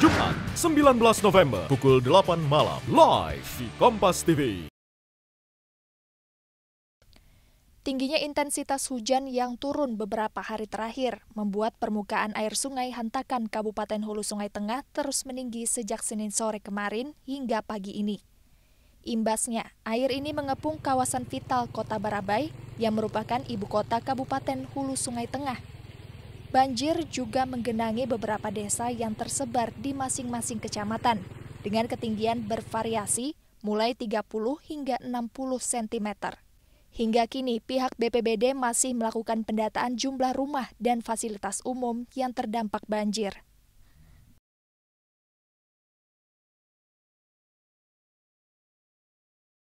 Jumat 19 November pukul 8 malam live di Kompas TV. Tingginya intensitas hujan yang turun beberapa hari terakhir membuat permukaan air sungai Hantakan Kabupaten Hulu Sungai Tengah terus meninggi sejak Senin sore kemarin hingga pagi ini. Imbasnya, air ini mengepung kawasan vital Kota Barabai yang merupakan ibu kota Kabupaten Hulu Sungai Tengah Banjir juga menggenangi beberapa desa yang tersebar di masing-masing kecamatan dengan ketinggian bervariasi mulai 30 hingga 60 cm. Hingga kini pihak BPBD masih melakukan pendataan jumlah rumah dan fasilitas umum yang terdampak banjir.